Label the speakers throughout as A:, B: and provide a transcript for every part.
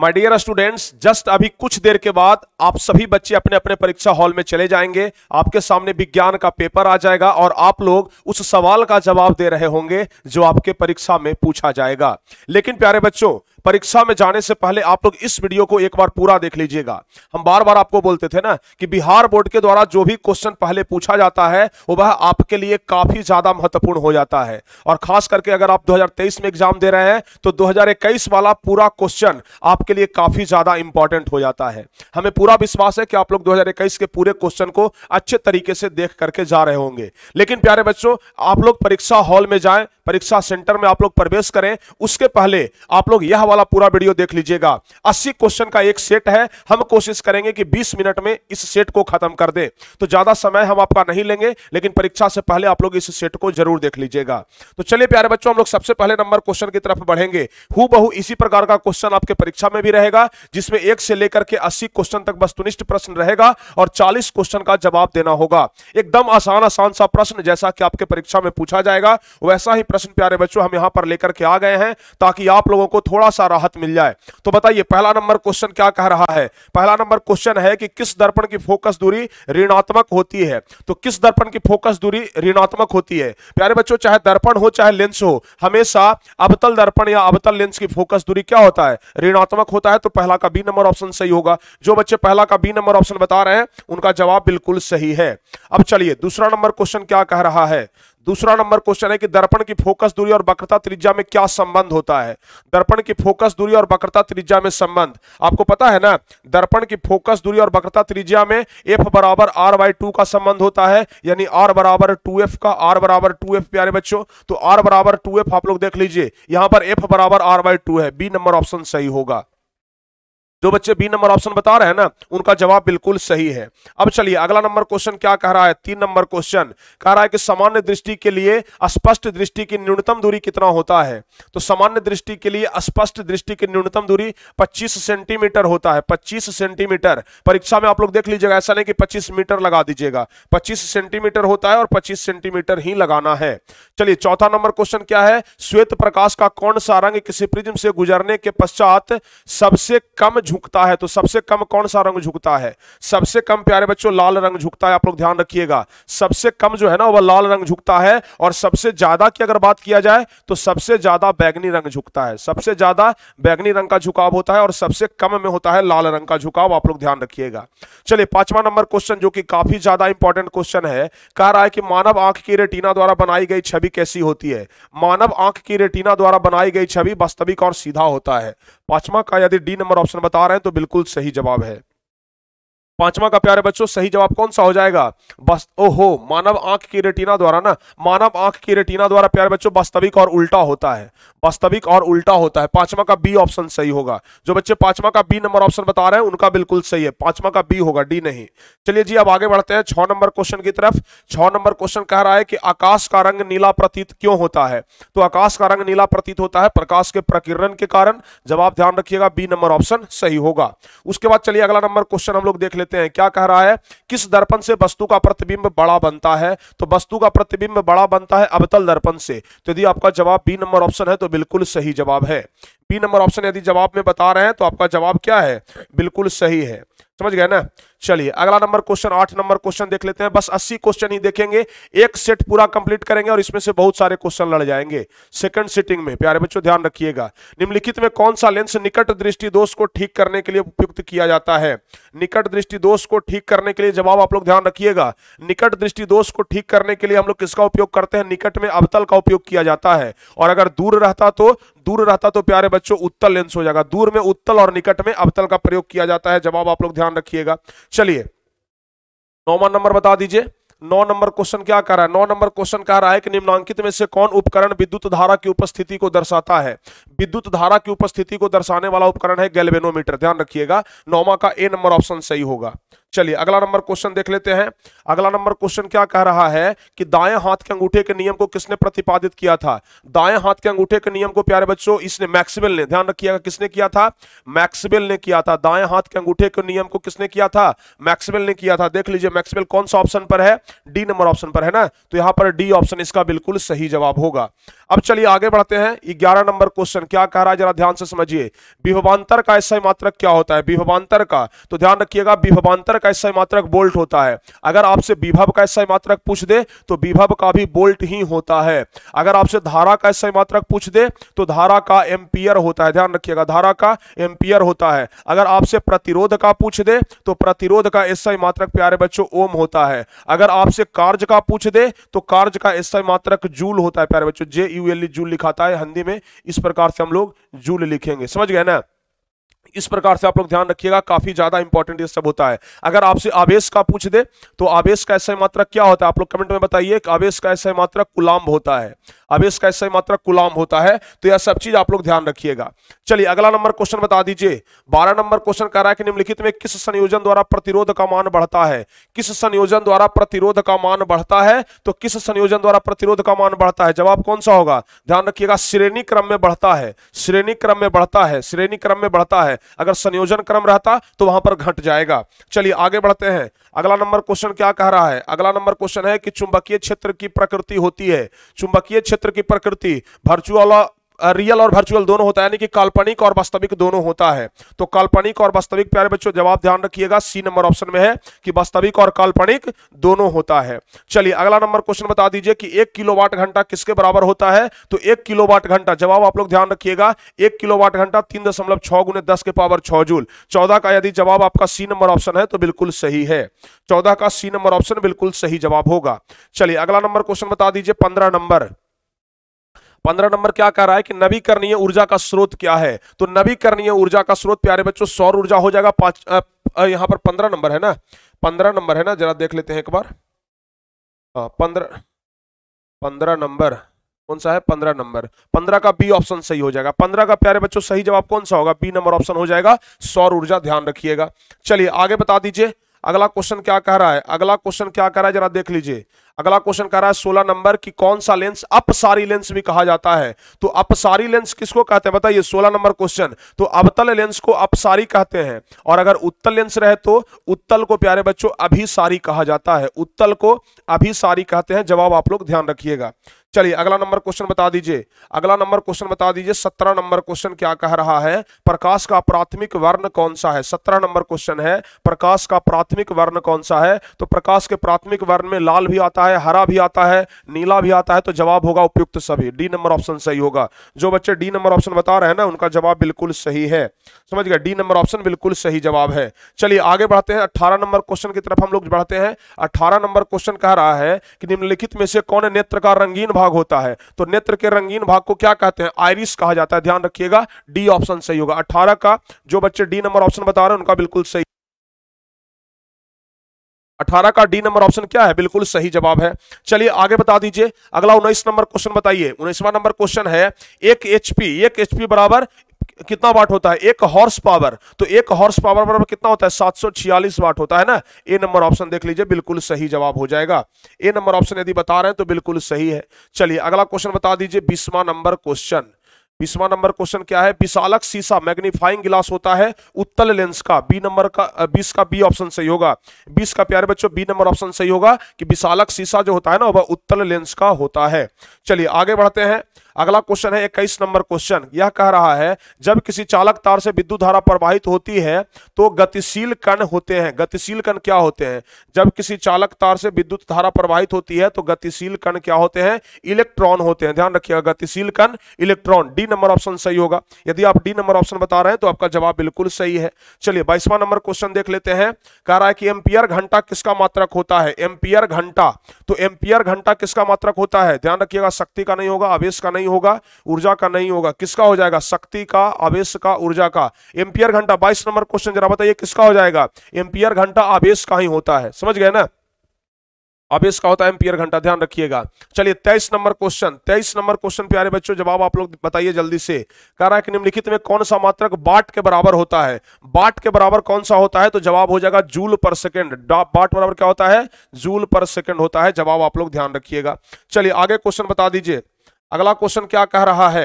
A: my dear students just अभी कुछ देर के बाद आप सभी बच्चे अपने अपने परीक्षा हॉल में चले जाएंगे आपके सामने विज्ञान का पेपर आ जाएगा और आप लोग उस सवाल का जवाब दे रहे होंगे जो आपके परीक्षा में पूछा जाएगा लेकिन प्यारे बच्चों परीक्षा में जाने से पहले आप लोग इस वीडियो को एक बार पूरा देख लीजिएगा हम बार बार आपको बोलते थे ना कि बिहार बोर्ड के द्वारा जो भी क्वेश्चन पहले पूछा जाता है वो वह आपके लिए काफी ज्यादा महत्वपूर्ण हो जाता है और खास करके अगर आप 2023 में एग्जाम दे रहे हैं तो 2021 वाला पूरा क्वेश्चन आपके लिए काफी ज्यादा इंपॉर्टेंट हो जाता है हमें पूरा विश्वास है कि आप लोग दो के पूरे क्वेश्चन को अच्छे तरीके से देख करके जा रहे होंगे लेकिन प्यारे बच्चों आप लोग परीक्षा हॉल में जाए परीक्षा सेंटर में आप लोग प्रवेश करें उसके पहले आप लोग यह वाला पूरा वीडियो देख लीजिएगा 80 क्वेश्चन का एक सेट है हम कोशिश करेंगे कि 20 मिनट में इस सेट को खत्म कर दें तो ज्यादा समय हम आपका नहीं लेंगे लेकिन परीक्षा से पहले आप लोग इस सेट को जरूर देख लीजिएगा तो चलिए प्यारे बच्चों हम लोग सबसे पहले नंबर क्वेश्चन की तरफ बढ़ेंगे हु बहु इसी प्रकार का क्वेश्चन आपके परीक्षा में भी रहेगा जिसमें एक से लेकर के अस्सी क्वेश्चन तक वस्तुनिष्ठ प्रश्न रहेगा और चालीस क्वेश्चन का जवाब देना होगा एकदम आसान आसान सा प्रश्न जैसा कि आपके परीक्षा में पूछा जाएगा वैसा ही प्रश्न प्यारे बच्चों हम यहां पर लेकर के आ गए हैं ताकि आप लोगों को थोड़ा सा राहत मिल जाए तो बताइए पहला नंबर क्वेश्चन क्या कह रहा है पहला नंबर क्वेश्चन है कि किस दर्पण की फोकस दूरी ऋणात्मक होती है तो किस दर्पण की फोकस दूरी ऋणात्मक होती है प्यारे बच्चों चाहे दर्पण हो चाहे लेंस हो हमेशा अबतल दर्पण या अबतल लेंस की फोकस दूरी क्या होता है ऋणात्मक होता है तो पहला का बी नंबर ऑप्शन सही होगा जो बच्चे पहला का बी नंबर ऑप्शन बता रहे हैं उनका जवाब बिल्कुल सही है अब चलिए दूसरा नंबर क्वेश्चन क्या कह रहा है दूसरा नंबर क्वेश्चन है कि दर्पण की फोकस दूरी और वक्रता त्रिज्या में क्या संबंध होता है दर्पण की फोकस दूरी और वक्रता त्रिज्या में संबंध आपको पता है ना दर्पण की फोकस दूरी और वक्रता त्रिज्या में एफ बराबर आर बाई टू का संबंध होता है यानी आर बराबर टू एफ का आर बराबर टू एफ प्यारे बच्चों तो आर बराबर टू एफ आप लोग देख लीजिए यहां पर एफ बराबर आर बाई टू है बी नंबर ऑप्शन सही होगा जो बच्चे बी नंबर ऑप्शन बता रहे हैं ना उनका जवाब बिल्कुल सही है अब चलिए अगला नंबर क्वेश्चन क्या कह रहा है तीन नंबर क्वेश्चन कह रहा है कि सामान्य दृष्टि के लिए स्पष्ट दृष्टि की न्यूनतम दूरी कितना होता है तो सामान्य दृष्टि के लिए स्पष्ट दृष्टि की न्यूनतम दूरी पच्चीस सेंटीमीटर होता है पच्चीस सेंटीमीटर परीक्षा में आप लोग देख लीजिएगा ऐसा नहीं कि पच्चीस मीटर लगा दीजिएगा पच्चीस सेंटीमीटर होता है और पच्चीस सेंटीमीटर ही लगाना है चलिए चौथा नंबर क्वेश्चन क्या है श्वेत प्रकाश का कौन सा रंग किसी प्रिज्म से गुजरने के पश्चात सबसे कम झुकता है तो सबसे कम कौन सा रंग झुकता है सबसे कम प्यारे बच्चों लाल रंग झुकता है आप लोग ध्यान रखिएगा सबसे कम जो है ना वह लाल रंग झुकता है और सबसे ज्यादा की अगर बात किया जाए तो सबसे ज्यादा बैगनी रंग झुकता है सबसे ज्यादा बैगनी रंग का झुकाव होता है और सबसे कम में होता है लाल रंग का झुकाव आप लोग ध्यान रखिएगा चलिए पांचवा नंबर क्वेश्चन जो कि काफी ज्यादा इंपॉर्टेंट क्वेश्चन है कह रहा है कि मानव आंख की रेटिना द्वारा बनाई गई छवि कैसी होती है मानव आंख की रेटिना द्वारा बनाई गई छवि वास्तविक और सीधा होता है पांचवा का यदि डी नंबर ऑप्शन बता रहे है तो बिल्कुल सही जवाब है पांचवा का प्यारे बच्चों सही जवाब कौन सा हो जाएगा बस ओहो मानव आंख की रेटिना द्वारा ना मानव आंख की रेटिना द्वारा प्यारे बच्चों वास्तविक और उल्टा होता है वास्तविक और उल्टा होता है पांचवा का बी ऑप्शन सही होगा जो बच्चे पांचवा का बी नंबर ऑप्शन बता रहे हैं उनका बिल्कुल सही है पांचवा का बी होगा डी नहीं चलिए जी अब आगे बढ़ते हैं छ नंबर क्वेश्चन की तरफ छ नंबर क्वेश्चन कह रहा है कि आकाश का रंग नीला प्रतीत क्यों होता है तो आकाश का रंग नीला प्रतीत होता है प्रकाश के प्रकीर्णन के कारण जवाब ध्यान रखिएगा बी नंबर ऑप्शन सही होगा उसके बाद चलिए अगला नंबर क्वेश्चन हम लोग देख लेते लेते हैं क्या कह रहा है किस दर्पण से वस्तु का प्रतिबिंब बड़ा बनता है तो वस्तु का प्रतिबिंब बड़ा बनता है अवतल दर्पण से तो यदि आपका जवाब बी नंबर ऑप्शन है तो बिल्कुल सही जवाब है बी नंबर ऑप्शन यदि जवाब में बता रहे हैं तो आपका जवाब क्या है बिल्कुल सही है समझ गए ना चलिए अगला नंबर क्वेश्चन आठ नंबर क्वेश्चन देख लेते हैं बस अस्सी क्वेश्चन ही देखेंगे एक सेट पूरा कंप्लीट करेंगे और इसमें से बहुत सारे क्वेश्चन लड़ जाएंगे सेकंड सिटिंग में प्यारे बच्चों ध्यान रखिएगा निम्नलिखित में कौन सा लेंस निकट दृष्टि दोष को ठीक करने के लिए उपयुक्त किया जाता है निकट दृष्टि दोष को ठीक करने के लिए जवाब आप लोग ध्यान रखिएगा निकट दृष्टि दोष को ठीक करने के लिए हम लोग किसका उपयोग करते हैं निकट में अवतल का उपयोग किया जाता है और अगर दूर रहता तो दूर रहता तो प्यारे बच्चों उत्तल लेंस हो जाएगा दूर में उत्तल और निकट में अवतल का प्रयोग किया जाता है जवाब आप लोग ध्यान रखिएगा चलिए नौवा नंबर बता दीजिए नौ नंबर क्वेश्चन क्या कर रहा है नौ नंबर क्वेश्चन कह रहा है कि निम्नांकित में से कौन उपकरण विद्युत धारा की उपस्थिति को दर्शाता है विद्युत धारा की उपस्थिति को दर्शाने वाला उपकरण है गैल्वेनोमीटर ध्यान रखिएगा नौमा का ए नंबर ऑप्शन सही होगा चलिए अगला नंबर क्वेश्चन देख लेते हैं अगला नंबर क्वेश्चन क्या कह रहा है कि दाएं हाथ के अंगूठे के नियम को किसने प्रतिपादित किया था दाएं हाथ के अंगूठे के नियम को प्यारे बच्चों इसने मैक्सिबल ने ध्यान रखिएगा किसने किया था मैक्सिबल ने किया था दाएं हाथ के अंगूठे के नियम को किसने किया था मैक्सिबल ने किया था देख लीजिए मैक्सिबल कौन सा ऑप्शन पर है डी नंबर ऑप्शन पर है ना तो यहां पर डी ऑप्शन इसका बिल्कुल सही जवाब होगा अब चलिए आगे बढ़ते हैं ग्यारह नंबर क्वेश्चन क्या कह रहा है जरा ध्यान से समझिए विभवान्तर का ऐसा मात्र क्या होता है विभवान्तर का तो ध्यान रखिएगा विभवान्तर का एसआई मात्रक बोल्ट होता है अगर आपसे विभव का एसआई मात्रक पूछ दे तो विभव का भी बोल्ट ही होता है अगर आपसे धारा का एसआई मात्रक पूछ दे तो धारा का एम्पियर होता है ध्यान रखिएगा धारा का एम्पियर होता है अगर आपसे प्रतिरोध का पूछ दे तो प्रतिरोध का एसआई मात्रक प्यारे बच्चों ओम होता है अगर आपसे कार्य का पूछ दे तो कार्य का एसआई मात्रक जूल होता है प्यारे बच्चों जे यू एल जूल लिखाता है हिंदी में इस प्रकार से हम लोग जूल लिखेंगे समझ गए ना इस प्रकार से आप लोग ध्यान रखिएगा काफी ज्यादा इंपॉर्टेंट ये सब होता है अगर आपसे आवेश का पूछ दे तो आवेश का ऐसा मात्रक क्या होता है आप लोग कमेंट में बताइए आवेश का ऐसा मात्रक कुलाम्ब होता है आवेश का सही मात्रा कुलाम होता है तो यह सब चीज आप लोग ध्यान रखिएगा चलिए अगला नंबर क्वेश्चन बता दीजिए बारह नंबर क्वेश्चन कह रहा है कि निम्नलिखित में किस संयोजन द्वारा प्रतिरोध का मान बढ़ता है किस संयोजन द्वारा प्रतिरोध का मान बढ़ता है तो किस संयोजन द्वारा प्रतिरोध का मान बढ़ता है जवाब कौन सा होगा ध्यान रखिएगा श्रेणी क्रम में बढ़ता है श्रेणी क्रम में बढ़ता है श्रेणी क्रम में बढ़ता है अगर संयोजन क्रम रहता तो वहां पर घट जाएगा चलिए आगे बढ़ते हैं अगला नंबर क्वेश्चन क्या कह रहा है अगला नंबर क्वेश्चन है कि चुंबकीय क्षेत्र की प्रकृति होती है चुंबकीय क्षेत्र की प्रकृति वर्चुअल रियल और वर्चुअल दोनों होता है यानी कि काल्पनिक और वास्तविक दोनों होता है तो काल्पनिक और वास्तविक प्यारे बच्चों जवाब ध्यान रखिएगा सी नंबर ऑप्शन में है कि वास्तविक और काल्पनिक दोनों होता है चलिए अगला नंबर क्वेश्चन बता दीजिए कि एक किलोवाट घंटा किसके बराबर होता है तो एक वाट घंटा जवाब आप लोग ध्यान रखिएगा एक वाट घंटा तीन दशमलव छह गुने दस के पावर छह जूल चौदह का यदि जवाब आपका सी नंबर ऑप्शन है तो बिल्कुल सही है चौदह का सी नंबर ऑप्शन बिल्कुल सही जवाब होगा चलिए अगला नंबर क्वेश्चन बता दीजिए पंद्रह नंबर पंद्रह नंबर क्या कह रहा है कि नवीकरणीय ऊर्जा का स्रोत क्या है तो नवीकरणीय ऊर्जा का स्रोत प्यारे बच्चों सौर ऊर्जा हो जाएगा पांच यहां पर पंद्रह नंबर है ना पंद्रह नंबर है ना जरा देख लेते हैं एक बार पंद्रह पंद्रह नंबर कौन सा है पंद्रह नंबर पंद्रह का बी ऑप्शन सही हो जाएगा पंद्रह का प्यारे बच्चों सही जवाब कौन सा होगा बी नंबर ऑप्शन हो जाएगा सौर ऊर्जा ध्यान रखिएगा चलिए आगे बता दीजिए अगला क्वेश्चन क्या कह रहा है अगला क्वेश्चन क्या कह रहा है जरा देख लीजिए अगला क्वेश्चन कह रहा है सोलह नंबर की कौन सा लेंस अपसारी लेंस भी कहा जाता है तो अपसारी लेंस किसको कहते हैं बताइए सोलह नंबर क्वेश्चन तो अवतल लेंस को अपसारी कहते हैं और अगर उत्तल लेंस रहे तो उत्तल को प्यारे बच्चों अभिसारी कहा जाता है उत्तल को अभिसारी कहते हैं जवाब आप लोग ध्यान रखिएगा चलिए अगला नंबर क्वेश्चन बता दीजिए अगला नंबर क्वेश्चन बता दीजिए सत्रह नंबर क्वेश्चन क्या कह रहा है प्रकाश का प्राथमिक वर्ण कौन सा है सत्रह नंबर क्वेश्चन है प्रकाश का प्राथमिक वर्ण कौन सा है तो प्रकाश के प्राथमिक वर्ण में लाल भी आता है हरा भी आता है नीला भी आता है तो जवाब होगा उपयुक्त सभी डी नंबर ऑप्शन सही होगा जो बच्चे डी नंबर ऑप्शन बता रहे हैं ना उनका जवाब बिल्कुल सही है समझ गया डी नंबर ऑप्शन बिल्कुल सही जवाब है चलिए आगे बढ़ते हैं अठारह नंबर क्वेश्चन की तरफ हम लोग बढ़ते हैं अठारह नंबर क्वेश्चन कह रहा है कि निम्नलिखित में से कौन नेत्र का रंगीन भाग होता है तो नेत्र के रंगीन भाग को क्या कहते हैं आयरिस कहा जाता है ध्यान रखिएगा डी ऑप्शन सही होगा अठारह का जो बच्चे डी नंबर ऑप्शन बता रहे हैं उनका बिल्कुल सही अठारह का डी नंबर ऑप्शन क्या है बिल्कुल सही जवाब है चलिए आगे बता दीजिए अगला उन्नीस नंबर क्वेश्चन बताइए उन्नीसवा नंबर क्वेश्चन है एक एचपी एक एचपी बराबर कितना वाट होता है एक हॉर्स पावर तो एक हॉर्स पावर बराबर कितना होता है सात सौ छियालीस वाट होता है ना ए नंबर ऑप्शन देख लीजिए बिल्कुल सही जवाब हो जाएगा ए नंबर ऑप्शन यदि बता रहे हैं तो बिल्कुल सही है चलिए अगला क्वेश्चन बता दीजिए बीसवा नंबर क्वेश्चन बीसवा नंबर क्वेश्चन क्या है विशालक सीसा मैग्नीफाइंग ग्लास होता है उत्तल लेंस का बी नंबर का बीस का बी ऑप्शन सही होगा बीस का प्यारे बच्चों बी नंबर ऑप्शन सही होगा कि विशालक सीसा जो होता है ना वह उत्तल लेंस का होता है चलिए आगे बढ़ते हैं अगला क्वेश्चन है इक्कीस नंबर क्वेश्चन यह कह रहा है जब किसी चालक तार से विद्युत धारा प्रवाहित होती है तो गतिशील कण होते हैं गतिशील कण क्या होते हैं जब किसी चालक तार से विद्युत धारा प्रवाहित होती है तो गतिशील कण क्या होते हैं इलेक्ट्रॉन होते हैं ध्यान रखिएगा गतिशील कण इलेक्ट्रॉन डी नंबर ऑप्शन सही होगा यदि आप डी नंबर ऑप्शन बता रहे हैं तो आपका जवाब बिल्कुल सही है चलिए बाईसवा नंबर क्वेश्चन देख लेते हैं कह रहा है कि एम्पियर घंटा किसका मात्रक होता है एम्पियर घंटा तो एम्पियर घंटा किसका मात्रक होता है ध्यान रखिएगा शक्ति का नहीं होगा आवेश का नहीं नहीं होगा ऊर्जा का नहीं होगा किसका हो जाएगा शक्ति का आवेश का ऊर्जा का एम्पियर घंटा बाईस नंबर क्वेश्चन जरा बताइए किसका हो जाएगा एम्पियर घंटा आवेश का ही होता है समझ गए ना आवेश का होता है एम्पियर घंटा ध्यान रखिएगा चलिए तेईस नंबर क्वेश्चन तेईस नंबर क्वेश्चन प्यारे बच्चों जवाब आप लोग बताइए जल्दी से कह रहा है कि निम्नलिखित में कौन सा मात्रक बाट के बराबर होता है बाट के बराबर कौन सा होता है तो जवाब हो जाएगा जूल पर सेकेंड बाट बराबर क्या होता है जूल पर सेकेंड होता है जवाब आप लोग ध्यान रखिएगा चलिए आगे क्वेश्चन बता दीजिए अगला क्वेश्चन क्या कह रहा है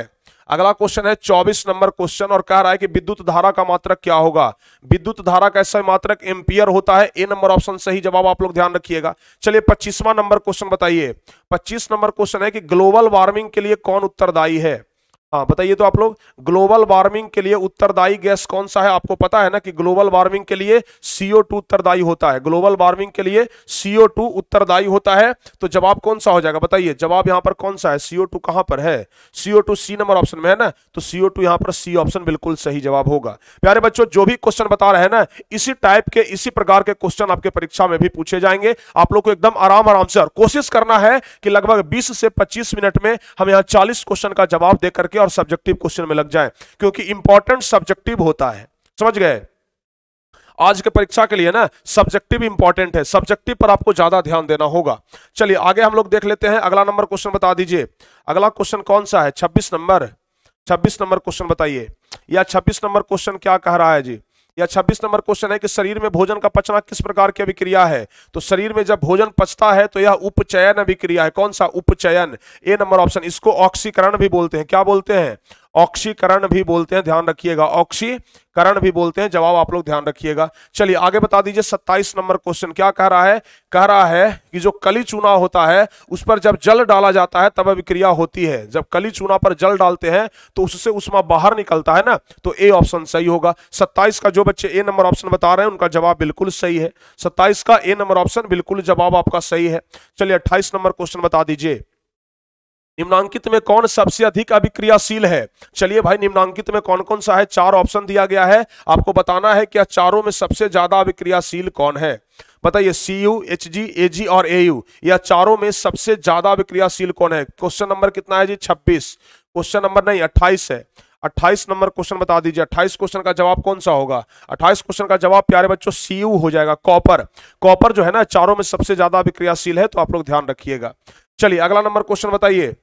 A: अगला क्वेश्चन है चौबीस नंबर क्वेश्चन और कह रहा है कि विद्युत धारा का मात्रक क्या होगा विद्युत धारा का ऐसा मात्रक एम्पियर होता है ए नंबर ऑप्शन सही जवाब आप लोग ध्यान रखिएगा चलिए पच्चीसवा नंबर क्वेश्चन बताइए पच्चीस नंबर क्वेश्चन है कि ग्लोबल वार्मिंग के लिए कौन उत्तरदायी है हाँ बताइए तो आप लोग ग्लोबल वार्मिंग के लिए उत्तरदायी गैस कौन सा है आपको पता है ना कि ग्लोबल वार्मिंग के लिए सीओ टू उत्तरदायी होता है ग्लोबल वार्मिंग के लिए सीओ टू उत्तरदायी होता है तो जवाब कौन सा हो जाएगा बताइए जवाब यहाँ पर कौन सा है सीओ टू कहाँ पर है CO two C number option में है ना तो सीओ टू यहाँ पर सी ऑप्शन बिल्कुल सही जवाब होगा प्यारे बच्चों जो भी क्वेश्चन बता रहे हैं ना इसी टाइप के इसी प्रकार के क्वेश्चन आपके परीक्षा में भी पूछे जाएंगे आप लोग को एकदम आराम आराम से और कोशिश करना है कि लगभग बीस से पच्चीस मिनट में हम यहाँ चालीस क्वेश्चन का जवाब देकर के और सब्जेक्टिव क्वेश्चन में लग जाए क्योंकि इंपॉर्टेंट सब्जेक्टिव होता है समझ गए आज के परीक्षा के लिए ना सब्जेक्टिव इंपॉर्टेंट है सब्जेक्टिव पर आपको ज्यादा ध्यान देना होगा चलिए आगे हम लोग देख लेते हैं अगला नंबर क्वेश्चन बता दीजिए अगला क्वेश्चन कौन सा है छब्बीस नंबर छब्बीस नंबर क्वेश्चन बताइए या छब्बीस नंबर क्वेश्चन क्या कह रहा है जी या 26 नंबर क्वेश्चन है कि शरीर में भोजन का पचना किस प्रकार की अभिक्रिया है तो शरीर में जब भोजन पचता है तो यह उपचयन अभिक्रिया है कौन सा उपचयन ए नंबर ऑप्शन इसको ऑक्सीकरण भी बोलते हैं क्या बोलते हैं ऑक्सीकरण भी बोलते हैं ध्यान रखिएगा ऑक्सीकरण भी बोलते हैं जवाब आप लोग ध्यान रखिएगा चलिए आगे बता दीजिए 27 नंबर क्वेश्चन क्या कह रहा है कह रहा है कि जो कली चूना होता है उस पर जब जल डाला जाता है तब अभिक्रिया होती है जब कली चूना पर जल डालते हैं तो उससे उसमें बाहर निकलता है ना तो ए ऑप्शन सही होगा सत्ताईस का जो बच्चे ए नंबर ऑप्शन बता रहे हैं उनका जवाब बिल्कुल सही है सत्ताईस का ए नंबर ऑप्शन बिल्कुल जवाब आपका सही है चलिए अट्ठाईस नंबर क्वेश्चन बता दीजिए निम्नांकित में कौन सबसे अधिक अभिक्रियाशील है चलिए भाई निम्नांकित में कौन कौन सा है चार ऑप्शन दिया गया है आपको बताना है कि चारों में सबसे ज्यादा अभिक्रियाशील कौन है बताइए सी यू एच जी ए जी और ए यू या चारों में सबसे ज्यादा अभिक्रियाशील कौन है क्वेश्चन नंबर कितना है जी छब्बीस क्वेश्चन नंबर नहीं अट्ठाईस है अट्ठाइस नंबर क्वेश्चन बता दीजिए अट्ठाइस क्वेश्चन का जवाब कौन सा होगा अट्ठाइस क्वेश्चन का जवाब प्यारे बच्चों सी यू हो जाएगा कॉपर कॉपर जो है ना चारों में सबसे ज्यादा अभिक्रियाशील है तो आप लोग ध्यान रखिएगा चलिए अगला नंबर क्वेश्चन बताइए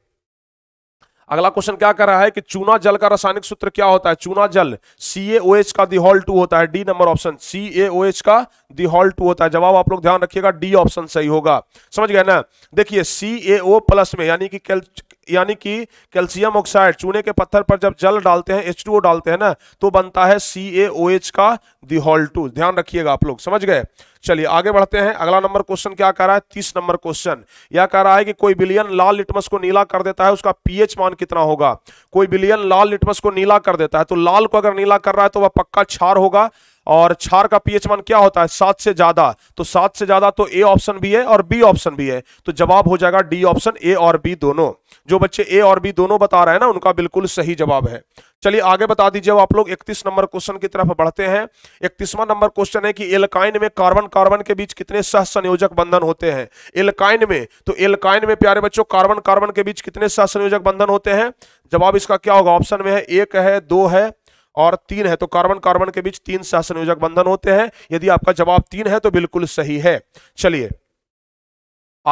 A: अगला क्वेश्चन क्या कर रहा है कि चूना जल का रासायनिक सूत्र क्या होता है चूना जल सी एच का दिहॉल टू होता है D number option C H का दिहॉल टू होता है जवाब आप लोग ध्यान रखिएगा डी ऑप्शन सही होगा समझ गए ना देखिए ए प्लस में यानी कि यानी कि कैल्शियम ऑक्साइड चूने के पत्थर पर जब जल डालते हैं एच डालते हैं ना तो बनता है सी ए ओ एच का दिहॉल टू ध्यान रखिएगा आप लोग समझ गए चलिए आगे बढ़ते हैं अगला नंबर क्वेश्चन क्या कह रहा है तीस नंबर क्वेश्चन यह कह रहा है कि कोई बिलियन लाल लिटमस को नीला कर देता है उसका पीएच मान कितना होगा कोई बिलियन लाल लिटमस को नीला कर देता है तो लाल को अगर नीला कर रहा है तो वह पक्का क्षार होगा और छार का पीएच मान क्या होता है सात से ज्यादा तो सात से ज्यादा तो ए ऑप्शन भी है और बी ऑप्शन भी है तो जवाब हो जाएगा डी ऑप्शन ए और बी दोनों जो बच्चे ए और बी दोनों बता रहे हैं ना उनका बिल्कुल सही जवाब है चलिए आगे बता दीजिए आप लोग 31 नंबर क्वेश्चन की तरफ बढ़ते हैं इकतीसवा नंबर क्वेश्चन है कि एलकाइन में कार्बन कार्बन के बीच कितने सह संयोजक बंधन होते हैं एलकाइन में तो एलकाइन में प्यारे बच्चों कार्बन कार्बन के बीच कितने सह संयोजक बंधन होते हैं जवाब इसका क्या होगा ऑप्शन में है एक है दो है और तीन है तो कार्बन कार्बन के बीच तीन संयोजक बंधन होते हैं यदि आपका जवाब तीन है तो बिल्कुल सही है चलिए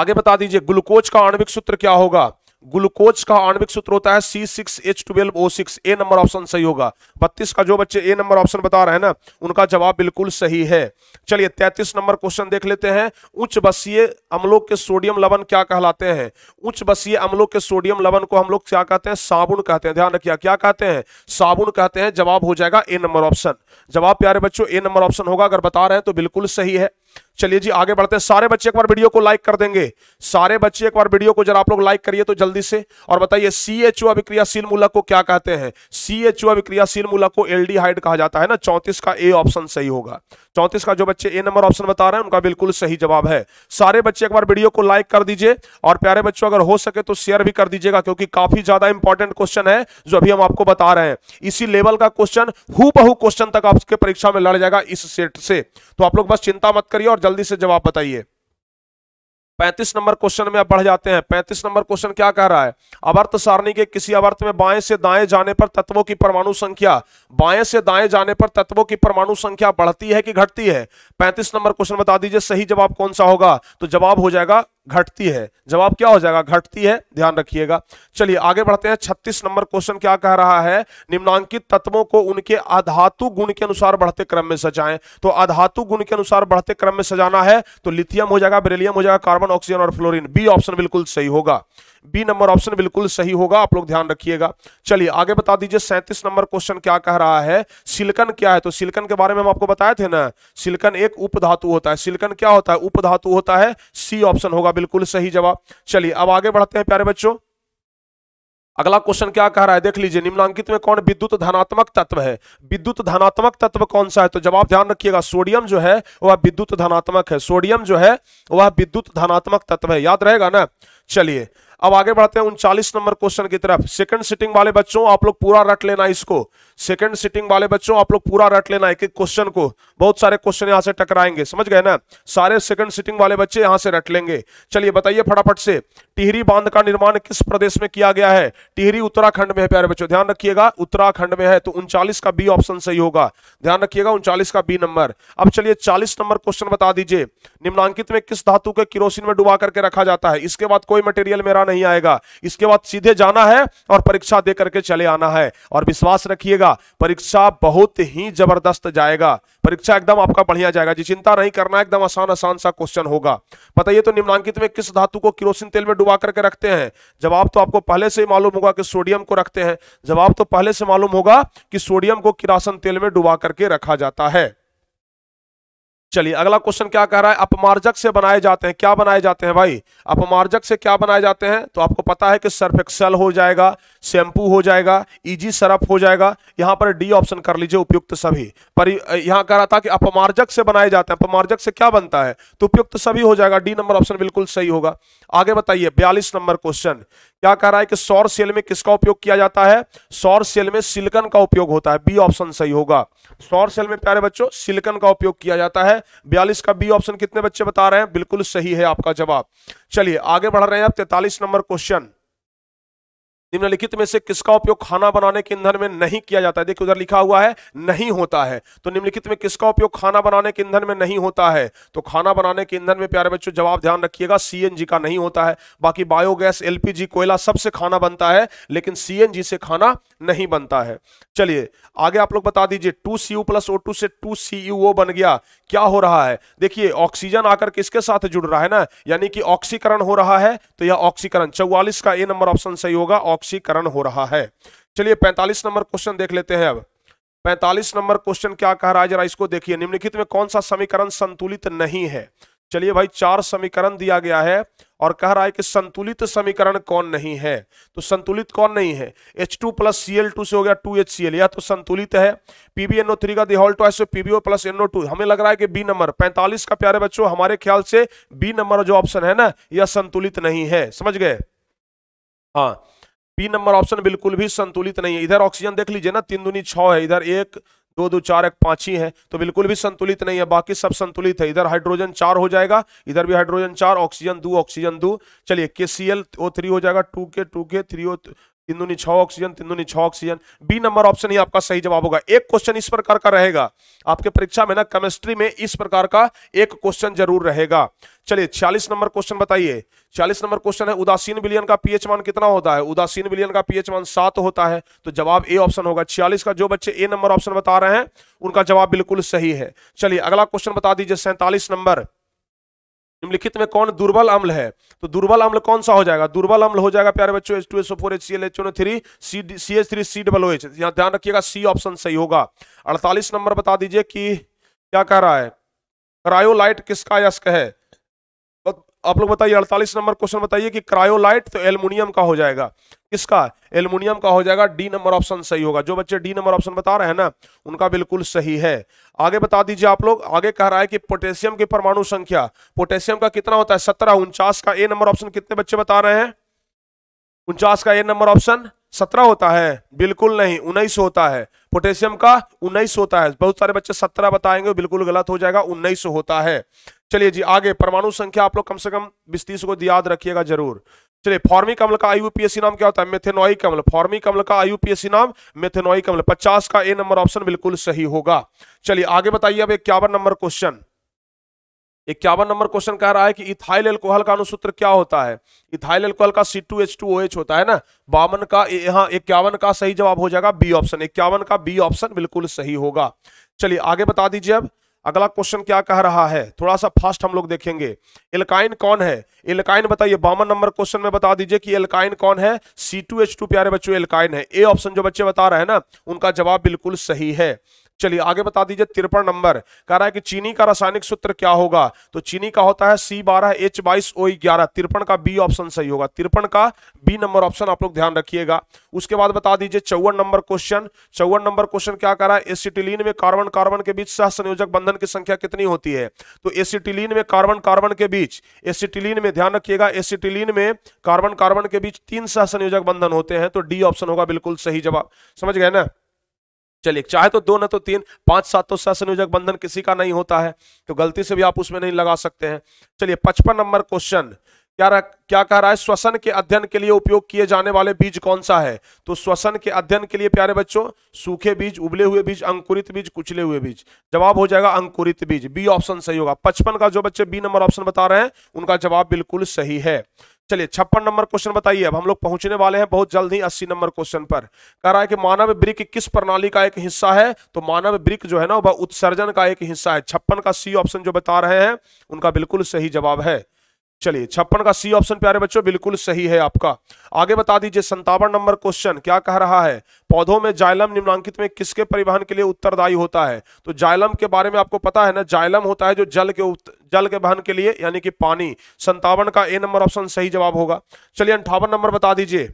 A: आगे बता दीजिए ग्लूकोज का आणविक सूत्र क्या होगा ग्लूकोज का आणविक सूत्र होता है C six H twelve O six A number option सही होगा बत्तीस का जो बच्चे ए नंबर ऑप्शन बता रहे हैं ना उनका जवाब बिल्कुल सही है चलिए तैतीस नंबर क्वेश्चन देख लेते हैं उच्च बसीय अम्लों के सोडियम लवन क्या कहलाते हैं उच्च बसीय अम्लों के सोडियम लवन को हम लोग क्या कहते हैं साबुन कहते हैं ध्यान रखिए क्या कहते हैं साबुन कहते हैं जवाब हो जाएगा ए नंबर ऑप्शन जवाब प्यारे बच्चों ए नंबर ऑप्शन होगा अगर बता रहे हैं तो बिल्कुल सही है चलिए जी आगे बढ़ते हैं सारे बच्चे एक बार वीडियो को लाइक कर देंगे सारे बच्चे एक बार वीडियो को जरा आप लोग लाइक करिए तो जल्दी से और बताइए सी एच ओ अभिक्रियाशील मूलक को क्या कहते हैं सी एच ओ अभिक्रियाशील मूलक को एल डी हाइड कहा जाता है ना चौंतीस का ए ऑप्शन सही होगा चौंतीस का जो बच्चे ए नंबर ऑप्शन बता रहे हैं उनका बिल्कुल सही जवाब है सारे बच्चे एक बार वीडियो को लाइक कर दीजिए और प्यारे बच्चों अगर हो सके तो शेयर भी कर दीजिएगा क्योंकि काफी ज्यादा इंपॉर्टेंट क्वेश्चन है जो अभी हम आपको बता रहे हैं इसी लेवल का क्वेश्चन हु बहु क्वेश्चन तक आपके परीक्षा में लड़ जाएगा इस सेट से तो आप लोग बस चिंता मत करिए और जल्दी से जवाब बताइए पैंतीस नंबर क्वेश्चन में आप बढ़ जाते हैं पैंतीस नंबर क्वेश्चन क्या कह रहा है अवर्थ सारणी के किसी अवर्थ में बाएं से दाएं जाने पर तत्वों की परमाणु संख्या बाएं से दाएं जाने पर तत्वों की परमाणु संख्या बढ़ती है कि घटती है पैंतीस नंबर क्वेश्चन बता दीजिए सही जवाब कौन सा होगा तो जवाब हो जाएगा घटती है जवाब क्या हो जाएगा घटती है ध्यान रखिएगा चलिए आगे बढ़ते हैं 36 नंबर क्वेश्चन क्या कह रहा है निम्नांकित तत्वों को उनके अधातु गुण के अनुसार बढ़ते क्रम में सजाएं तो अधातु गुण के अनुसार बढ़ते क्रम में सजाना है तो लिथियम हो जाएगा बेरेलियम हो जाएगा कार्बन ऑक्सीजन और फ्लोरिन बी ऑप्शन बिल्कुल सही होगा बी नंबर ऑप्शन बिल्कुल सही होगा आप लोग ध्यान रखिएगा चलिए आगे बता दीजिए सैंतीस नंबर क्वेश्चन क्या कह रहा है सिल्कन क्या है तो सिल्कन के बारे में हम आपको बताए थे ना सिल्कन एक उपधातु होता है सिल्कन क्या होता है उपधातु होता है सी ऑप्शन होगा बिल्कुल सही जवाब चलिए अब आगे बढ़ते हैं प्यारे बच्चों अगला क्वेश्चन क्या कह रहा है देख लीजिए निम्नांकित में कौन विद्युत धनात्मक तत्व है विद्युत धनात्मक तत्व कौन सा है तो जवाब ध्यान रखिएगा सोडियम जो है वह विद्युत धनात्मक है सोडियम जो है वह विद्युत धनात्मक तत्व है याद रहेगा ना चलिए अब आगे बढ़ते हैं उनचालीस नंबर क्वेश्चन की तरफ सेकंड सिटिंग वाले बच्चों आप लोग पूरा रट लेना इसको सेकंड सिटिंग वाले बच्चों आप लोग पूरा रट लेना एक एक क्वेश्चन को बहुत सारे क्वेश्चन यहाँ से टकराएंगे समझ गए ना सारे सेकंड सिटिंग वाले बच्चे यहाँ से रट लेंगे चलिए बताइए फटाफट से टिहरी बांध का निर्माण किस प्रदेश में किया गया है टिहरी उत्तराखंड में है प्यारे बच्चों ध्यान रखिएगा उत्तराखंड में है तो उनचालीस का बी ऑप्शन सही होगा ध्यान रखिएगा उनचालीस का बी नंबर अब चलिए चालीस नंबर क्वेश्चन बता दीजिए निम्नांकित में किस धातु के किरोसिन में डुबा करके रखा जाता है इसके बाद कोई मटेरियल मेरा नहीं आएगा इसके बाद सीधे जाना है और परीक्षा दे करके चले आना है और विश्वास रखिएगा परीक्षा बहुत ही जबरदस्त जाएगा परीक्षा एकदम आपका बढ़िया जाएगा जी चिंता नहीं करना एकदम आसान आसान सा क्वेश्चन होगा बताइए तो निम्नांकित में किस धातु को किरोसिन तेल में डुबा करके रखते हैं जवाब तो आपको पहले से मालूम होगा कि सोडियम को रखते हैं जवाब तो पहले से मालूम होगा कि सोडियम को किरासन तेल में डुबा करके रखा जाता है चलिए अगला क्वेश्चन क्या कह रहा है अपमार्जक से बनाए जाते हैं क्या बनाए जाते हैं भाई अपमार्जक से क्या बनाए जाते हैं तो आपको पता है कि सर्फ एक्सल हो जाएगा शैम्पू हो जाएगा इजी e सरप हो जाएगा यहां पर डी ऑप्शन कर लीजिए उपयुक्त सभी पर यहां कह रहा था कि अपमार्जक से बनाए जाते हैं अपमार्जक से क्या बनता है तो उपयुक्त सभी हो जाएगा डी नंबर ऑप्शन बिल्कुल सही होगा आगे बताइए बयालीस नंबर क्वेश्चन क्या कह रहा है कि सौर सेल में किसका उपयोग किया जाता है सौर सेल में सिल्कन का उपयोग होता है बी ऑप्शन सही होगा सौर सेल में प्यारे बच्चों सिल्कन का उपयोग किया जाता है बयालीस का बी ऑप्शन कितने बच्चे बता रहे हैं बिल्कुल सही है आपका जवाब चलिए आगे बढ़ रहे हैं आप तैतालीस नंबर क्वेश्चन निम्नलिखित में से किसका उपयोग खाना बनाने के ईंधन में नहीं किया जाता है देखिए उधर लिखा हुआ है नहीं होता है तो निम्नलिखित में किसका उपयोग खाना बनाने के ईंधन में नहीं होता है तो खाना बनाने के ईंधन में प्यारे बच्चों जवाब ध्यान रखिएगा सीएनजी का नहीं होता है बाकी बायोगैस एलपीजी कोयला सबसे खाना बनता है लेकिन सीएनजी से खाना नहीं बनता है चलिए आगे आप लोग बता दीजिए two C U plus O two से टू सी यू ओ बन गया क्या हो रहा है देखिए ऑक्सीजन आकर किसके साथ जुड़ रहा है ना यानी कि ऑक्सीकरण हो रहा है तो यह ऑक्सीकरण चौवालीस का ए नंबर ऑप्शन सही होगा ऑक्सीकरण हो रहा है चलिए 45 नंबर क्वेश्चन देख लेते हैं अब 45 नंबर क्वेश्चन क्या कह रहा है जरा इसको देखिए निम्नलिखित में कौन सा समीकरण संतुलित नहीं है चलिए भाई चार समीकरण दिया गया है और कह रहा है कि संतुलित समीकरण कौन नहीं है तो संतुलित कौन नहीं है H2 टू प्लस सी से हो गया 2HCl यह तो संतुलित है PbNO3 का दिहॉल्ट है सो पीबीओ प्लस एनओ हमें लग रहा है कि B नंबर 45 का प्यारे बच्चों हमारे ख्याल से B नंबर जो ऑप्शन है ना यह संतुलित नहीं है समझ गए हाँ बी नंबर ऑप्शन बिल्कुल भी संतुलित नहीं है इधर ऑक्सीजन देख लीजिए ना तीन दुनी छ है इधर एक दो दो चार एक पांच ही है तो बिल्कुल भी संतुलित नहीं है बाकी सब संतुलित है इधर हाइड्रोजन चार हो जाएगा इधर भी हाइड्रोजन चार ऑक्सीजन दो ऑक्सीजन दो चलिए के सी एल ओ थ्री हो जाएगा टू के टू के थ्री ओ तीन दुनी छः ऑक्सीजन तीन दुनी छः ऑक्सीजन बी नंबर ऑप्शन ही आपका सही जवाब होगा एक क्वेश्चन इस प्रकार का रहेगा आपके परीक्षा में ना केमिस्ट्री में इस प्रकार का एक क्वेश्चन जरूर रहेगा चलिए छियालीस नंबर क्वेश्चन बताइए छियालीस नंबर क्वेश्चन है उदासीन बिलियन का पीएच मान कितना होता है उदासीन बिलियन का पीएच मान सात होता है तो जवाब ए ऑप्शन होगा छियालीस का जो बच्चे ए नंबर ऑप्शन बता रहे हैं उनका जवाब बिल्कुल सही है चलिए अगला क्वेश्चन बता दीजिए सैंतालीस नंबर निम्नलिखित में कौन दुर्बल अम्ल है तो दुर्बल अम्ल कौन सा हो जाएगा दुर्बल अम्ल हो जाएगा प्यारे बच्चों H two S four H C L H O three C C H three C double O H यहाँ ध्यान रखिएगा सी ऑप्शन सही होगा अड़तालीस नंबर बता दीजिए कि क्या कह रहा है क्रायोलाइट किसका यश्क है आप लोग बताइए अड़तालीस नंबर क्वेश्चन बताइए कि क्रायोलाइट तो एल्युमिनियम का हो जाएगा किसका एल्युमिनियम का हो जाएगा डी नंबर ऑप्शन सही होगा जो बच्चे डी नंबर ऑप्शन बता रहे हैं ना उनका बिल्कुल सही है आगे बता दीजिए आप लोग आगे कह रहा है कि पोटेशियम की परमाणु संख्या पोटेशियम का कितना होता है सत्रह उनचास का ए नंबर ऑप्शन कितने बच्चे बता रहे हैं उनचास का ए नंबर ऑप्शन सत्रह होता है बिल्कुल नहीं उन्नीस होता है पोटेशियम का उन्नीस होता है बहुत सारे बच्चे सत्रह बताएंगे बिल्कुल गलत हो जाएगा उन्नीस होता है चलिए जी आगे परमाणु संख्या आप लोग कम से कम बीस तीस को याद रखिएगा जरूर चलिए फॉर्मिक अम्ल का आईयूपीएससी नाम क्या होता है मेथेनोइक अम्ल फॉर्मिक अम्ल का आईयूपीएससी नाम मेथेनोइक अम्ल पचास का ए नंबर ऑप्शन बिल्कुल सही होगा चलिए आगे बताइए अब इक्यावन नंबर क्वेश्चन इक्यावन नंबर क्वेश्चन कह रहा है कि इथाइल एल्कोहल का अनुसूत्र क्या होता है इथाइल एल्कोहल का C two H two O H होता है ना बावन का यहाँ इक्यावन का सही जवाब हो जाएगा बी ऑप्शन इक्यावन का बी ऑप्शन बिल्कुल सही होगा चलिए आगे बता दीजिए अब अगला क्वेश्चन क्या कह रहा है थोड़ा सा फास्ट हम लोग देखेंगे एल्काइन कौन है एल्काइन बताइए बावन नंबर क्वेश्चन में बता दीजिए कि एल्काइन कौन है सी टू एच टू प्यारे बच्चों एल्काइन है ए ऑप्शन जो बच्चे बता रहे हैं ना उनका जवाब बिल्कुल सही है चलिए आगे बता दीजिए तिरपन नंबर कह रहा है कि चीनी का रासायनिक सूत्र क्या होगा तो चीनी का होता है सी बारह एच बाईस ओ ग्यारह तिरपन का बी ऑप्शन सही होगा तिरपन का बी नंबर ऑप्शन आप लोग ध्यान रखिएगा उसके बाद बता दीजिए चौवन नंबर क्वेश्चन चौवन नंबर क्वेश्चन क्या कह रहा है एसिटिलीन में कार्बन कार्बन के बीच सह संयोजक बंधन की संख्या कितनी होती है तो एसिटिलीन में कार्बन कार्बन के बीच एसिटिलीन में ध्यान रखिएगा एसिटिलीन में कार्बन कार्बन के बीच तीन सह संयोजक बंधन होते हैं तो डी ऑप्शन होगा बिल्कुल सही जवाब समझ गए ना चलिए चाहे तो दो न तो तीन पांच सात तो सहसंयोजक बंधन किसी का नहीं होता है तो गलती से भी आप उसमें नहीं लगा सकते हैं चलिए पचपन नंबर क्वेश्चन क्या रह, क्या कह रहा है श्वसन के अध्ययन के लिए उपयोग किए जाने वाले बीज कौन सा है तो श्वसन के अध्ययन के लिए प्यारे बच्चों सूखे बीज उबले हुए बीज अंकुरित बीज कुचले हुए बीज जवाब हो जाएगा अंकुरित बीज बी ऑप्शन सही होगा पचपन का जो बच्चे बी नंबर ऑप्शन बता रहे हैं उनका जवाब बिल्कुल सही है चलिए छप्पन नंबर क्वेश्चन बताइए अब हम लोग पहुंचने वाले हैं बहुत जल्द ही अस्सी नंबर क्वेश्चन पर कह रहा है कि मानव ब्रिक किस प्रणाली का एक हिस्सा है तो मानव ब्रिक जो है ना वह उत्सर्जन का एक हिस्सा है छप्पन का सी ऑप्शन जो बता रहे हैं उनका बिल्कुल सही जवाब है चलिए छप्पन का सी ऑप्शन प्यारे बच्चों बिल्कुल सही है आपका आगे बता दीजिए संतावन नंबर क्वेश्चन क्या कह रहा है पौधों में जाइलम निम्नांकित में किसके परिवहन के लिए उत्तरदायी होता है तो जाइलम के बारे में आपको पता है ना जाइलम होता है जो जल के उत... जल के वहन के लिए यानी कि पानी संतावन का ए नंबर ऑप्शन सही जवाब होगा चलिए अंठावन नंबर बता दीजिए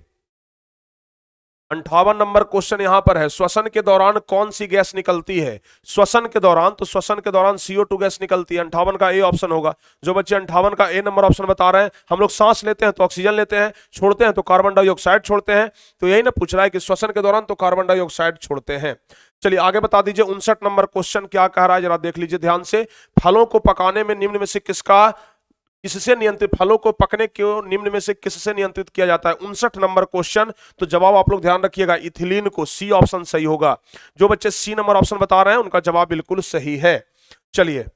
A: अंठावन नंबर क्वेश्चन यहां पर है श्वसन के दौरान कौन सी गैस निकलती है श्वसन के दौरान तो श्वसन के दौरान सीओ टू गैस निकलती है अंठावन का ए ऑप्शन होगा जो बच्चे अंठावन का ए नंबर ऑप्शन बता रहे हैं हम लोग सांस लेते हैं तो ऑक्सीजन लेते हैं छोड़ते हैं तो कार्बन डाइऑक्साइड छोड़ते हैं तो यही ना पूछ रहा है कि श्वसन के दौरान तो कार्बन डाइऑक्साइड छोड़ते हैं चलिए आगे बता दीजिए उनसठ नंबर क्वेश्चन क्या कह रहा है जरा देख लीजिए ध्यान से फलों को पकाने में निम्न में से किसका किससे नियंत्रित फलों को पकने के निम्न में से किससे नियंत्रित किया जाता है उनसठ नंबर क्वेश्चन तो जवाब आप लोग ध्यान रखिएगा इथिलीन को सी ऑप्शन सही होगा जो बच्चे सी नंबर ऑप्शन बता रहे हैं उनका जवाब बिल्कुल सही है चलिए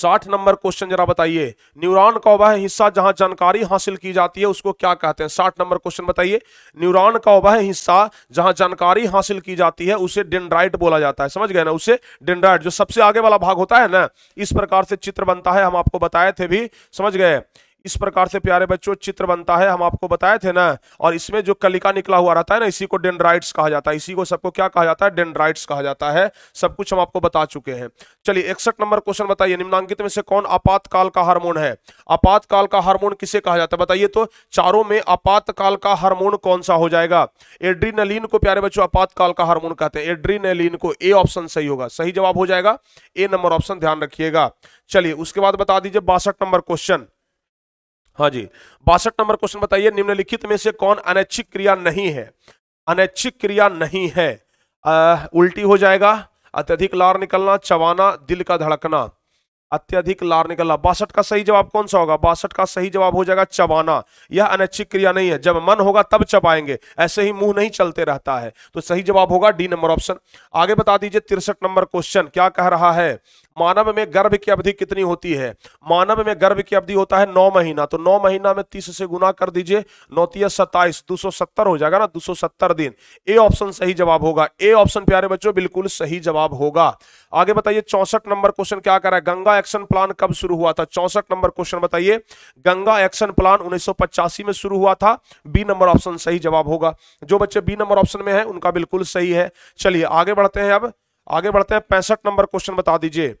A: साठ नंबर क्वेश्चन जरा बताइए न्यूरॉन का वह हिस्सा जहां जानकारी हासिल की जाती है उसको क्या कहते हैं साठ नंबर क्वेश्चन बताइए न्यूरॉन का वह हिस्सा जहां जानकारी हासिल की जाती है उसे डेंड्राइट बोला जाता है समझ गए ना उसे डेंड्राइट जो सबसे आगे वाला भाग होता है ना इस प्रकार से चित्र बनता है हम आपको बताए थे भी समझ गए इस प्रकार से प्यारे बच्चों चित्र बनता है हम आपको बताए थे ना और इसमें जो कलिका निकला हुआ रहता है ना इसी को डेंड्राइट्स कहा जाता है इसी को सबको क्या कहा जाता है डेंड्राइट्स कहा जाता है सब कुछ हम आपको बता चुके हैं चलिए इकसठ नंबर क्वेश्चन बताइए निम्नांकित में से कौन आपातकाल का हार्मोन है आपातकाल का हार्मोन किसे कहा जाता है बताइए तो चारों में आपातकाल का हार्मोन कौन सा हो जाएगा एड्रीनलिन को प्यारे बच्चों आपातकाल का हार्मोन कहते हैं एड्रीनलिन को ए ऑप्शन सही होगा सही जवाब हो जाएगा ए नंबर ऑप्शन ध्यान रखिएगा चलिए उसके बाद बता दीजिए बासठ नंबर क्वेश्चन हाँ जी बासठ नंबर क्वेश्चन बताइए निम्नलिखित में से कौन अनैच्छिक क्रिया नहीं है अनैच्छिक क्रिया नहीं है आ, उल्टी हो जाएगा अत्यधिक लार निकलना चबाना दिल का धड़कना अत्यधिक लार निकलना बासठ का सही जवाब कौन सा होगा बासठ का सही जवाब हो जाएगा चबाना यह अनैच्छिक क्रिया नहीं है जब मन होगा तब चबाएंगे ऐसे ही मुंह नहीं चलते रहता है तो सही जवाब होगा डी नंबर ऑप्शन आगे बता दीजिए तिरसठ नंबर क्वेश्चन क्या कह रहा है मानव में गर्भ की अवधि कितनी होती है मानव में गर्भ की अवधि होता है नौ महीना तो नौ महीना में तीस से गुना कर दीजिए नौतीय सत्ताईस दो हो जाएगा ना दो दिन ए ऑप्शन सही जवाब होगा ए ऑप्शन प्यारे बच्चों बिल्कुल सही जवाब होगा आगे बताइए चौसठ नंबर क्वेश्चन क्या करा है गंगा एक्शन प्लान कब शुरू हुआ था चौसठ नंबर क्वेश्चन बताइए गंगा एक्शन प्लान उन्नीस में शुरू हुआ था बी नंबर ऑप्शन सही जवाब होगा जो बच्चे बी नंबर ऑप्शन में है उनका बिल्कुल सही है चलिए आगे बढ़ते हैं अब आगे बढ़ते हैं पैंसठ नंबर क्वेश्चन बता दीजिए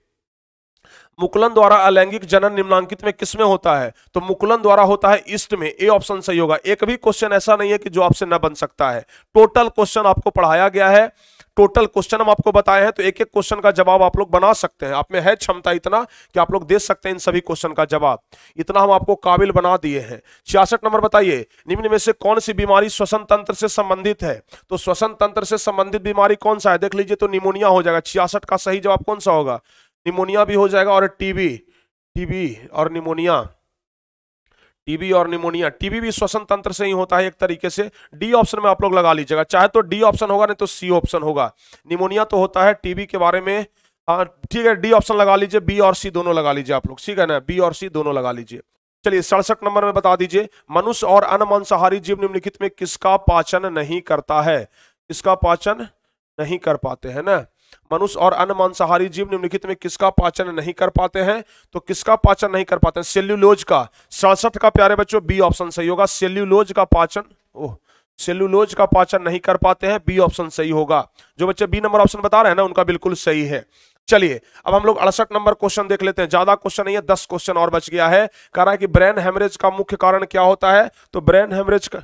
A: मुकुलन द्वारा अलैंगिक जनन निम्नांकित में किस में होता है तो मुकुलन द्वारा होता है ईस्ट में ए ऑप्शन सही होगा एक भी क्वेश्चन ऐसा नहीं है कि जो आपसे न बन सकता है टोटल क्वेश्चन आपको पढ़ाया गया है टोटल क्वेश्चन हम आपको बताए हैं तो एक एक क्वेश्चन का जवाब आप लोग बना सकते हैं आप में है क्षमता इतना कि आप लोग दे सकते हैं इन सभी क्वेश्चन का जवाब इतना हम आपको काबिल बना दिए हैं छियासठ नंबर बताइए निम्न में से कौन सी बीमारी श्वसन तंत्र से संबंधित है तो श्वसन तंत्र से संबंधित बीमारी कौन सा है देख लीजिए तो निमोनिया हो जाएगा छियासठ का सही जवाब कौन सा होगा निमोनिया भी हो जाएगा और टीबी टीबी और निमोनिया टीबी और निमोनिया टीबी भी श्वसन तंत्र से ही होता है एक तरीके से डी ऑप्शन में आप लोग लगा लीजिएगा चाहे तो डी ऑप्शन होगा नहीं तो सी ऑप्शन होगा निमोनिया तो होता है टीबी के बारे में ठीक है डी ऑप्शन लगा लीजिए बी और सी दोनों लगा लीजिए आप लोग ठीक है ना बी और सी दोनों लगा लीजिए चलिए सड़सठ नंबर में बता दीजिए मनुष्य और अन मांसाहारी जीव निम्नलिखित में किसका पाचन नहीं करता है किसका पाचन नहीं कर पाते हैं ना मनुष्य और अन्य मांसाहारी जीव निम्नलिखित में किसका पाचन नहीं कर पाते हैं तो किसका पाचन नहीं कर पाते हैं सेल्यूलोज का सड़सठ का प्यारे बच्चों बी ऑप्शन सही होगा सेल्यूलोज का पाचन ओह सेल्यूलोज का पाचन नहीं कर पाते हैं बी ऑप्शन सही होगा जो बच्चे बी नंबर ऑप्शन बता रहे हैं ना उनका बिल्कुल सही है चलिए अब हम लोग अड़सठ नंबर क्वेश्चन देख लेते हैं ज्यादा क्वेश्चन नहीं है दस क्वेश्चन और बच गया है कह रहा है कि ब्रेन हेमरेज का मुख्य कारण क्या होता है तो ब्रेन हेमरेज का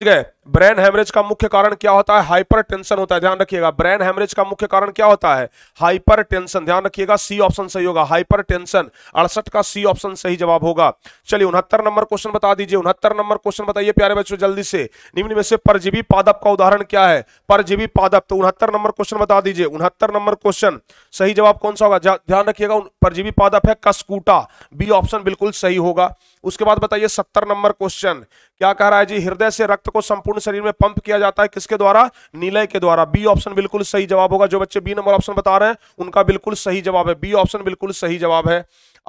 A: ठीक है ब्रेन हैमरेज का मुख्य कारण क्या होता है हाइपर टेंशन होता है ध्यान रखिएगा ब्रेन हैमरेज का मुख्य कारण क्या होता है हाइपर टेंशन ध्यान रखिएगा सी ऑप्शन सही होगा हाइपर टेंशन अड़सठ का सी ऑप्शन सही जवाब होगा चलिए उनहत्तर नंबर क्वेश्चन बता दीजिए उनहत्तर नंबर क्वेश्चन बताइए प्यारे बच्चों जल्दी से निम्न में से परजीवी पादप का उदाहरण क्या है परजीवी पादप तो उनहत्तर नंबर क्वेश्चन बता दीजिए उनहत्तर नंबर क्वेश्चन सही जवाब कौन सा होगा ध्यान रखिएगा परजीवी पादप है कस्कूटा बी ऑप्शन बिल्कुल सही होगा उसके बाद बताइए सत्तर नंबर क्वेश्चन क्या कह रहा है जी हृदय से रक्त को संपूर्ण खून शरीर में पंप किया जाता है किसके द्वारा नीलय के द्वारा बी ऑप्शन बिल्कुल सही जवाब होगा जो बच्चे बी नंबर ऑप्शन बता रहे हैं उनका बिल्कुल सही जवाब है बी ऑप्शन बिल्कुल सही जवाब है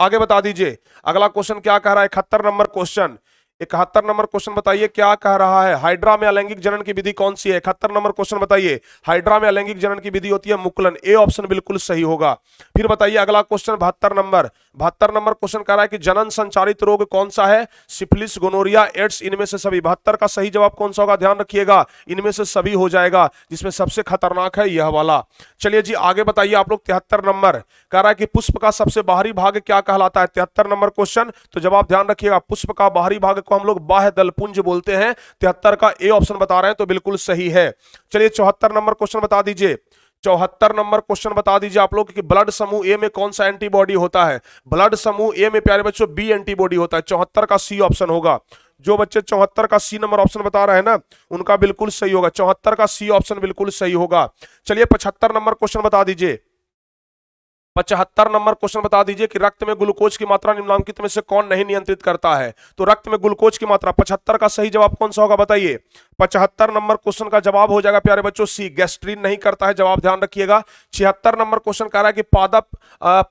A: आगे बता दीजिए अगला क्वेश्चन क्या कह रहा है इकहत्तर नंबर क्वेश्चन इकहत्तर नंबर क्वेश्चन बताइए क्या कह रहा है हाइड्रा में अलैंगिक जनन की विधि कौन सी है इकहत्तर नंबर क्वेश्चन बताइए हाइड्रा में अलैंगिक जनन की विधि होती है मुकुलन ए ऑप्शन बिल्कुल सही होगा फिर बताइए अगला क्वेश्चन बहत्तर नंबर बहत्तर नंबर क्वेश्चन कह रहा है कि जनन संचारित रोग कौन सा है सिफिलिस गोनोरिया एड्स इनमें से सभी बहत्तर का सही जवाब कौन सा होगा ध्यान रखिएगा इनमें से सभी हो जाएगा जिसमें सबसे खतरनाक है यह वाला चलिए जी आगे बताइए आप लोग तिहत्तर नंबर कह रहा है कि पुष्प का सबसे बाहरी भाग क्या कहलाता है तिहत्तर नंबर क्वेश्चन तो जवाब ध्यान रखिएगा पुष्प का बाहरी भाग को हम लोग बाह दलपुंज बोलते हैं तिहत्तर का ए ऑप्शन बता रहे हैं तो बिल्कुल सही है चलिए चौहत्तर नंबर क्वेश्चन बता दीजिए चौहत्तर नंबर क्वेश्चन बता दीजिए आप लोग कि ब्लड समूह ए में कौन सा एंटीबॉडी होता है ब्लड समूह ए में प्यारे बच्चों बी एंटीबॉडी होता है चौहत्तर का सी ऑप्शन होगा जो बच्चे चौहत्तर का सी नंबर ऑप्शन बता रहे हैं ना उनका बिल्कुल सही होगा चौहत्तर का सी ऑप्शन बिल्कुल सही होगा चलिए पचहत्तर नंबर क्वेश्चन बता दीजिए पचहत्तर नंबर क्वेश्चन बता दीजिए कि रक्त में ग्लूकोज की मात्रा निम्नांकित में से कौन नहीं नियंत्रित करता है तो रक्त में ग्लूकोज की मात्रा पचहत्तर का सही जवाब कौन सा होगा बताइए पचहत्तर नंबर क्वेश्चन का जवाब हो जाएगा प्यारे बच्चों सी गैस्ट्रीन नहीं करता है जवाब ध्यान रखिएगा छिहत्तर नंबर क्वेश्चन कह रहा है कि पादप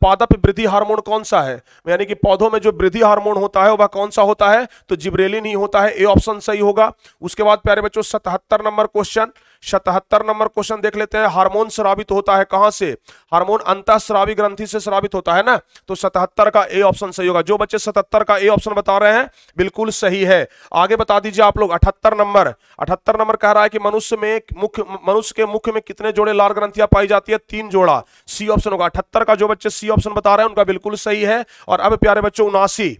A: पादप वृद्धि हार्मोन कौन सा है यानी कि पौधों में जो वृद्धि हार्मोन होता है वह कौन सा होता है तो जिब्रेलिन ही होता है ए ऑप्शन सही होगा उसके बाद प्यारे बच्चों सतहत्तर नंबर क्वेश्चन सतहत्तर नंबर क्वेश्चन देख लेते हैं हार्मोन श्रावित होता है कहां से हार्मोन अंत श्रावी ग्रंथि से श्रावित होता है ना तो सतहत्तर का ए ऑप्शन सही होगा जो बच्चे सतहत्तर का ए ऑप्शन बता रहे हैं बिल्कुल सही है आगे बता दीजिए आप लोग अठहत्तर नंबर अठहत्तर नंबर कह रहा है कि मनुष्य में मुख्य मनुष्य के मुख्य में कितने जोड़े लाल ग्रंथियां पाई जाती है तीन जोड़ा सी ऑप्शन होगा अठहत्तर का जो बच्चे सी ऑप्शन बता रहे हैं उनका बिल्कुल सही है और अब प्यारे बच्चों उनासी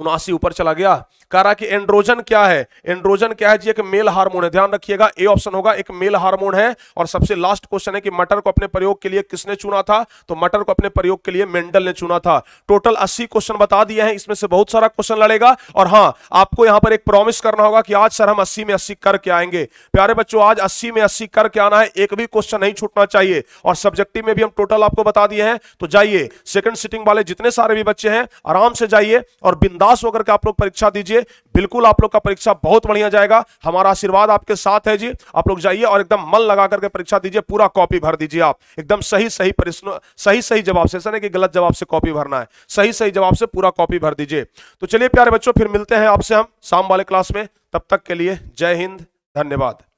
A: उनासी ऊपर चला गया कह रहा कि एंड्रोजन क्या है एंड्रोजन क्या है जी एक मेल हार्मोन है ध्यान रखिएगा ए ऑप्शन होगा एक मेल हार्मोन है और सबसे लास्ट क्वेश्चन है कि मटर को अपने प्रयोग के लिए किसने चुना था तो मटर को अपने प्रयोग के लिए मेंडल ने चुना था टोटल अस्सी क्वेश्चन बता दिए हैं इसमें से बहुत सारा क्वेश्चन लड़ेगा और हाँ आपको यहां पर एक प्रॉमिस करना होगा कि आज सर हम अस्सी में अस्सी करके आएंगे प्यारे बच्चों आज अस्सी में अस्सी करके आना है एक भी क्वेश्चन नहीं छूटना चाहिए और सब्जेक्टिव में भी हम टोटल आपको बता दिए हैं तो जाइए सेकंड सिटिंग वाले जितने सारे भी बच्चे हैं आराम से जाइए और बिंदास होकर के आप लोग परीक्षा दीजिए बिल्कुल आप लोग का परीक्षा बहुत बढ़िया जाएगा हमारा आशीर्वाद आपके साथ है जी आप लोग जाइए और एकदम मन लगा करके परीक्षा दीजिए पूरा कॉपी भर दीजिए आप एकदम सही सही प्रश्न सही सही जवाब से ऐसा नहीं कि गलत जवाब से कॉपी भरना है सही सही जवाब से पूरा कॉपी भर दीजिए तो चलिए प्यारे बच्चों फिर मिलते हैं आपसे हम शाम वाले क्लास में तब तक के लिए जय हिंद धन्यवाद